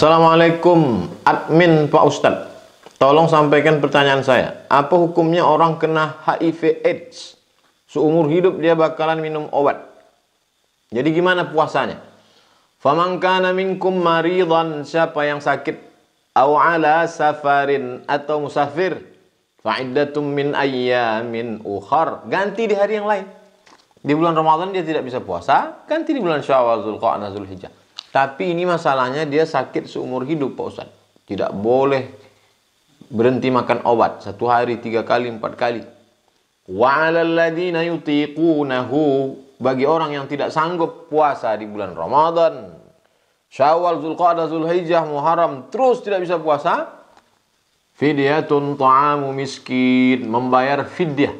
Assalamualaikum admin Pak Ustadz Tolong sampaikan pertanyaan saya Apa hukumnya orang kena HIV AIDS Seumur hidup dia bakalan minum obat Jadi gimana puasanya Faman kana minkum maridan siapa yang sakit au ala safarin atau musafir fa'iddatum min ayyamin ukhar ganti di hari yang lain di bulan Ramadan dia tidak bisa puasa ganti di bulan Syawal Zulqa'dah Zulhijjah tapi ini masalahnya dia sakit seumur hidup Pak Ustaz. Tidak boleh berhenti makan obat. Satu hari, tiga kali, empat kali. Bagi orang yang tidak sanggup puasa di bulan Ramadan. Syawal, Zulqa'dah, Zulhijjah, Muharram. Terus tidak bisa puasa. Fidyatun ta'amu miskin. Membayar fidyah.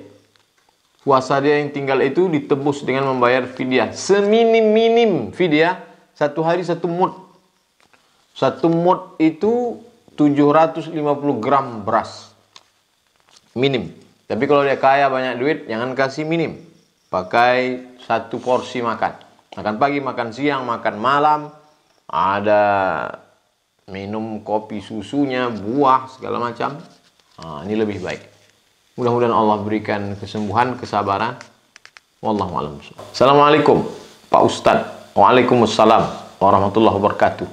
Puasa dia yang tinggal itu ditebus dengan membayar fidyah. Seminim-minim fidyah satu hari satu mut. Satu mut itu 750 gram beras. Minim. Tapi kalau dia kaya banyak duit, jangan kasih minim. Pakai satu porsi makan. Makan pagi, makan siang, makan malam. Ada minum kopi susunya, buah, segala macam. Nah, ini lebih baik. Mudah-mudahan Allah berikan kesembuhan, kesabaran. Wallahualam. Assalamualaikum, Pak Ustadz. Waalaikumsalam warahmatullahi wabarakatuh.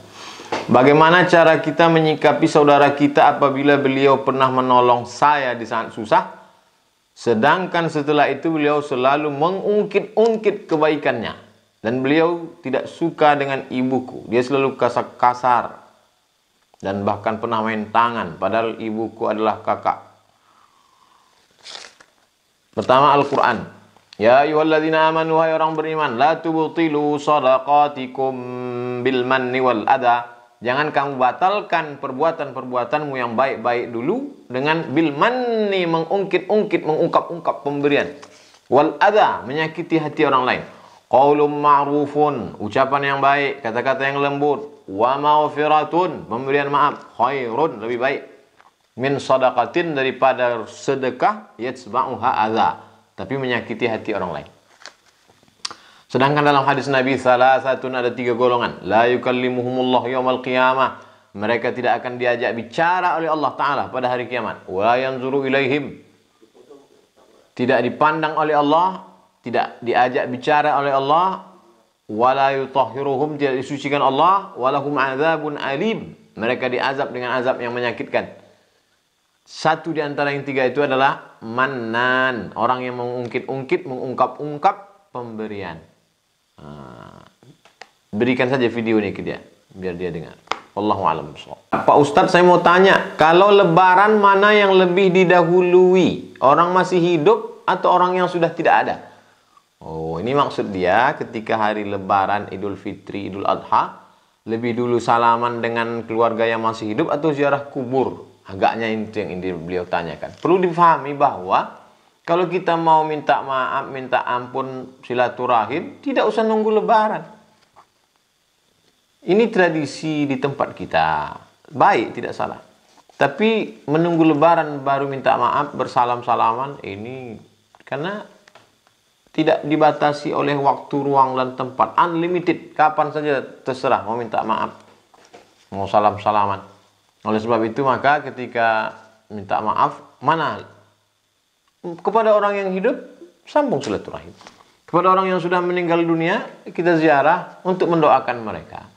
Bagaimana cara kita menyikapi saudara kita apabila beliau pernah menolong saya di saat susah? Sedangkan setelah itu beliau selalu mengungkit-ungkit kebaikannya. Dan beliau tidak suka dengan ibuku. Dia selalu kasar-kasar. Dan bahkan pernah main tangan. Padahal ibuku adalah kakak. Pertama Al-Quran. Ya ayyuhalladzina amanu hai orang beriman la tubtilu shadaqatikum bil manni wal adha. Jangan kamu batalkan perbuatan-perbuatanmu yang baik-baik dulu dengan bil manni mengungkit-ungkit, mengungkap-ungkap pemberian. Wal adha menyakiti hati orang lain. Qaulum ma'rufun, ucapan yang baik, kata-kata yang lembut. Wa maufiratun, pemberian maaf. Khairun, lebih baik. Min sadaqatin daripada sedekah yatsba'uha adha tapi menyakiti hati orang lain. Sedangkan dalam hadis Nabi salah satu ada tiga golongan. La yukallimuhumullah yawmal qiyamah. Mereka tidak akan diajak bicara oleh Allah Ta'ala pada hari kiamat. Wa yanzuru ilaihim. Tidak dipandang oleh Allah. Tidak diajak bicara oleh Allah. la yutahhiruhum. Tidak disucikan Allah. Wa lahum azabun alim. Mereka diazab dengan azab yang menyakitkan. Satu di antara yang tiga itu adalah manan, orang yang mengungkit-ungkit, mengungkap-ungkap pemberian. Ah. berikan saja video ini ke dia, biar dia dengar. Wallahu'alam. alam Pak Ustadz saya mau tanya, kalau lebaran mana yang lebih didahului? Orang masih hidup atau orang yang sudah tidak ada? Oh, ini maksud dia ketika hari lebaran Idul Fitri, Idul Adha, lebih dulu salaman dengan keluarga yang masih hidup atau ziarah kubur? Agaknya itu yang beliau tanyakan. Perlu difahami bahwa kalau kita mau minta maaf, minta ampun silaturahim, tidak usah nunggu lebaran. Ini tradisi di tempat kita. Baik, tidak salah. Tapi menunggu lebaran baru minta maaf, bersalam-salaman, ini karena tidak dibatasi oleh waktu, ruang, dan tempat. Unlimited, kapan saja terserah mau minta maaf. Mau salam-salaman. Oleh sebab itu maka ketika minta maaf mana kepada orang yang hidup sambung silaturahim. Kepada orang yang sudah meninggal dunia kita ziarah untuk mendoakan mereka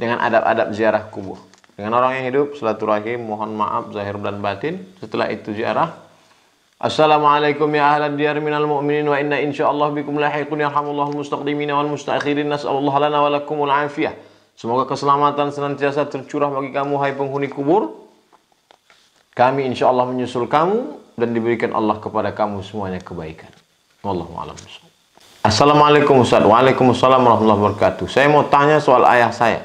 dengan adab-adab ziarah kubur. Dengan orang yang hidup silaturahim mohon maaf zahir dan batin. Setelah itu ziarah Assalamualaikum ya ahlan diyar minal mu'minin wa inna insyaallah bikum lahiqun yarhamullahu mustaqdimina wal mustaakhirin nas'alullaha lana wa lakumul afiyah. Semoga keselamatan senantiasa tercurah bagi kamu hai penghuni kubur. Kami insya Allah menyusul kamu dan diberikan Allah kepada kamu semuanya kebaikan. Wallahu a'lam. Assalamualaikum Ustaz. Waalaikumsalam warahmatullahi wabarakatuh. Saya mau tanya soal ayah saya.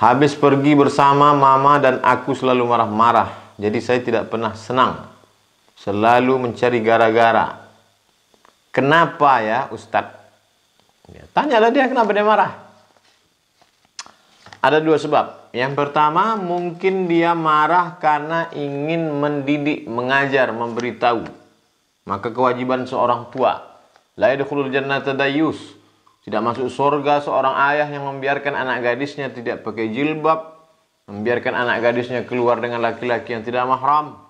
Habis pergi bersama mama dan aku selalu marah-marah. Jadi saya tidak pernah senang. Selalu mencari gara-gara. Kenapa ya Ustadz? Ya, tanyalah dia kenapa dia marah. Ada dua sebab. Yang pertama, mungkin dia marah karena ingin mendidik, mengajar, memberitahu. Maka kewajiban seorang tua. La jannata dayus. Tidak masuk surga seorang ayah yang membiarkan anak gadisnya tidak pakai jilbab, membiarkan anak gadisnya keluar dengan laki-laki yang tidak mahram.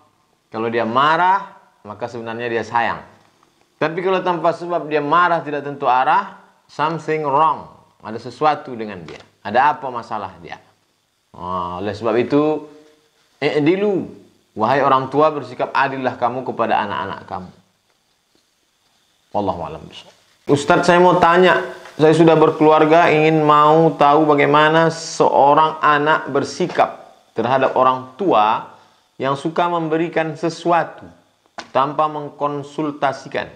Kalau dia marah, maka sebenarnya dia sayang. Tapi kalau tanpa sebab dia marah tidak tentu arah, something wrong. Ada sesuatu dengan dia. Ada apa masalah dia? Oh, oleh sebab itu, i'dilu. Wahai orang tua bersikap adillah kamu kepada anak-anak kamu. Wallahu alam Ustadz saya mau tanya, saya sudah berkeluarga ingin mau tahu bagaimana seorang anak bersikap terhadap orang tua yang suka memberikan sesuatu tanpa mengkonsultasikan.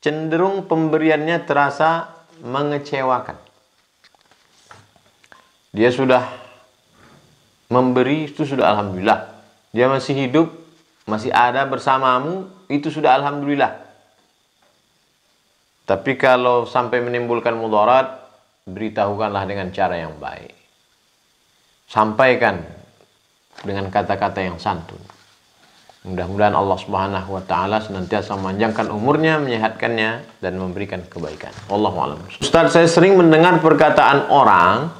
Cenderung pemberiannya terasa mengecewakan dia sudah memberi itu sudah alhamdulillah dia masih hidup masih ada bersamamu itu sudah alhamdulillah tapi kalau sampai menimbulkan mudarat beritahukanlah dengan cara yang baik sampaikan dengan kata-kata yang santun Mudah-mudahan Allah Subhanahu wa taala senantiasa memanjangkan umurnya, menyehatkannya dan memberikan kebaikan. Wallahu a'lam. Ustaz, saya sering mendengar perkataan orang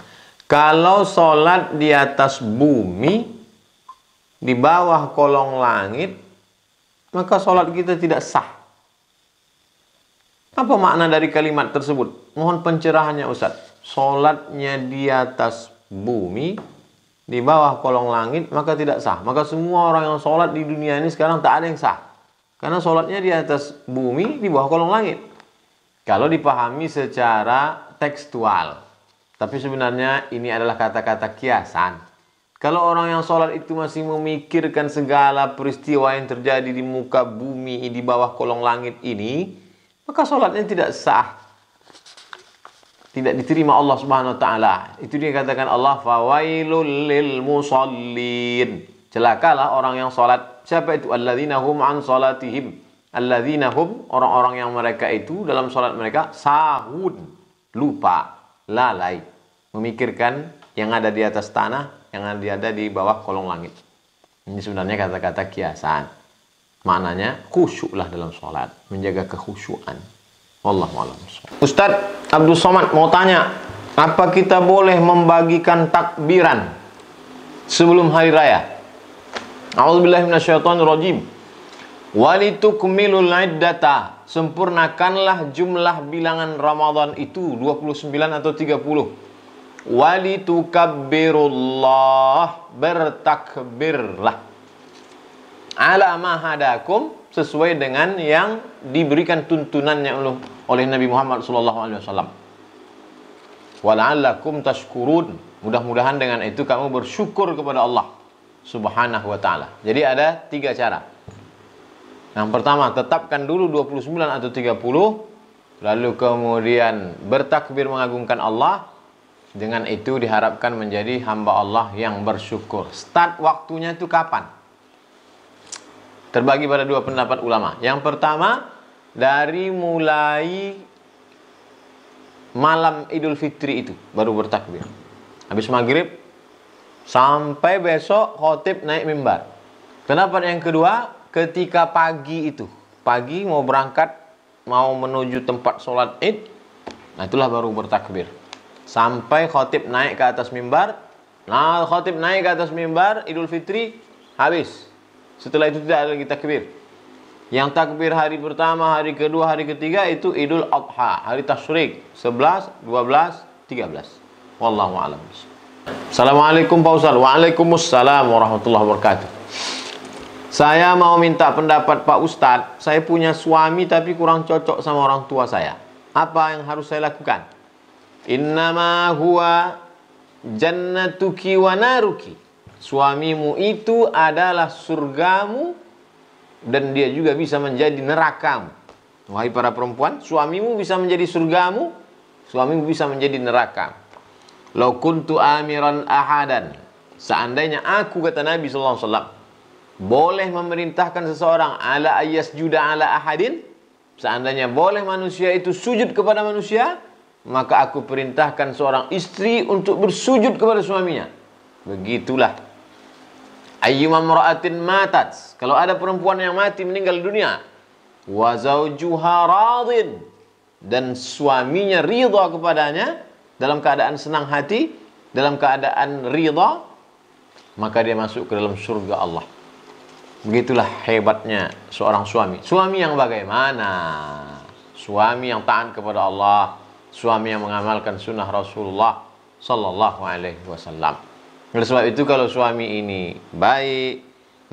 kalau sholat di atas bumi, di bawah kolong langit, maka sholat kita tidak sah. Apa makna dari kalimat tersebut? Mohon pencerahannya Ustaz. Sholatnya di atas bumi, di bawah kolong langit maka tidak sah. Maka semua orang yang sholat di dunia ini sekarang tak ada yang sah. Karena sholatnya di atas bumi, di bawah kolong langit. Kalau dipahami secara tekstual. Tapi sebenarnya ini adalah kata-kata kiasan. Kalau orang yang sholat itu masih memikirkan segala peristiwa yang terjadi di muka bumi, di bawah kolong langit ini, maka sholatnya tidak sah. Tidak diterima Allah Subhanahu wa taala. Itu dia katakan Allah fawailul lil musallin. Celakalah orang yang sholat. Siapa itu? Alladzina hum an salatihim. Alladzina hum orang-orang yang mereka itu dalam sholat mereka sahun, lupa, lalai memikirkan yang ada di atas tanah, yang ada di bawah kolong langit. Ini sebenarnya kata-kata kiasan. Maknanya khusyuklah dalam sholat, menjaga kekhusyuan. Wallahu a'lam. Ustadz Abdul Somad mau tanya, apa kita boleh membagikan takbiran sebelum hari raya? A'udzubillahi minasyaitonirrajim. Walitukmilul iddata. Sempurnakanlah jumlah bilangan Ramadan itu 29 atau 30. Walitukabbirullah bertakbirlah. Ala mahadakum sesuai dengan yang diberikan tuntunannya oleh Nabi Muhammad SAW. alaihi wasallam. Wala'allakum tashkurun. Mudah-mudahan dengan itu kamu bersyukur kepada Allah Subhanahu wa taala. Jadi ada tiga cara. Yang pertama, tetapkan dulu 29 atau 30, lalu kemudian bertakbir mengagungkan Allah, dengan itu diharapkan menjadi hamba Allah yang bersyukur. Start waktunya itu kapan? Terbagi pada dua pendapat ulama. Yang pertama, dari mulai malam Idul Fitri itu baru bertakbir. Habis maghrib sampai besok khotib naik mimbar. Kenapa yang kedua, ketika pagi itu, pagi mau berangkat mau menuju tempat sholat id, nah itulah baru bertakbir. Sampai khotib naik ke atas mimbar. Nah, khotib naik ke atas mimbar Idul Fitri habis. Setelah itu tidak ada lagi takbir. Yang takbir hari pertama, hari kedua, hari ketiga itu Idul Adha, hari Tashrik 11, 12, 13. Wallahu a'lam. Assalamualaikum Pak Ustaz. Waalaikumsalam warahmatullahi wabarakatuh. Saya mau minta pendapat Pak Ustadz. Saya punya suami tapi kurang cocok sama orang tua saya. Apa yang harus saya lakukan? Innama huwa jannatuki wa naruki. Suamimu itu adalah surgamu dan dia juga bisa menjadi nerakamu. Wahai para perempuan, suamimu bisa menjadi surgamu, suamimu bisa menjadi neraka. Lau kuntu amiran ahadan. Seandainya aku kata Nabi sallallahu alaihi wasallam boleh memerintahkan seseorang ala ayas juda ala ahadin, seandainya boleh manusia itu sujud kepada manusia, maka aku perintahkan seorang istri untuk bersujud kepada suaminya. Begitulah. Ayyumam ra'atin matat. Kalau ada perempuan yang mati meninggal dunia, Wazawjuha radin dan suaminya ridha kepadanya dalam keadaan senang hati, dalam keadaan ridha, maka dia masuk ke dalam surga Allah. Begitulah hebatnya seorang suami. Suami yang bagaimana? Suami yang taat kepada Allah, suami yang mengamalkan sunnah Rasulullah Sallallahu Alaihi Wasallam. Oleh sebab itu kalau suami ini baik,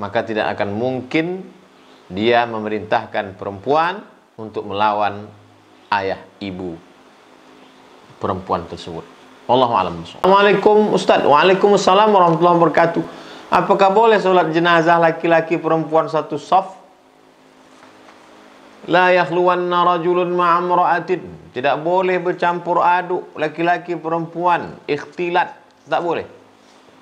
maka tidak akan mungkin dia memerintahkan perempuan untuk melawan ayah ibu perempuan tersebut. Allahu alam. Assalamualaikum Ustaz. Waalaikumsalam warahmatullahi wabarakatuh. Apakah boleh sholat jenazah laki-laki perempuan satu soft? La yakhluwanna rajulun ma'amra'atin. Tidak boleh bercampur aduk laki-laki perempuan. Ikhtilat. Tak boleh.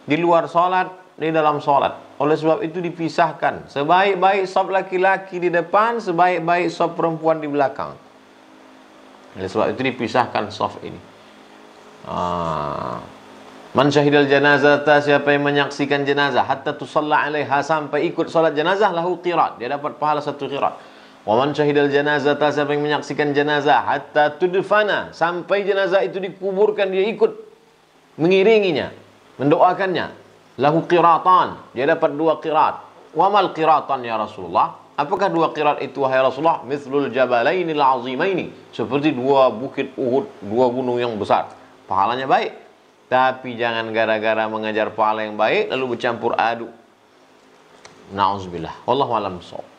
Di luar solat, di dalam solat. Oleh sebab itu dipisahkan. Sebaik-baik sob laki-laki di depan, sebaik-baik sob perempuan di belakang. Oleh sebab itu dipisahkan sob ini. Ha. Man syahidal jenazah ta siapa yang menyaksikan jenazah hatta tusalla alaiha sampai ikut solat jenazah lahu qirat dia dapat pahala satu qirat. Waman syahidal janazah ta siapa menyaksikan jenazah hatta tudfana sampai jenazah itu dikuburkan dia ikut mengiringinya, mendoakannya. Lahu qiratan, dia dapat dua qirat. Wamal qiratan ya Rasulullah? Apakah dua qirat itu wahai Rasulullah? Mithlul jabalainil azimaini, seperti dua bukit Uhud, dua gunung yang besar. Pahalanya baik. Tapi jangan gara-gara mengajar pahala yang baik lalu bercampur aduk. Nauzubillah. Wallahu a'lam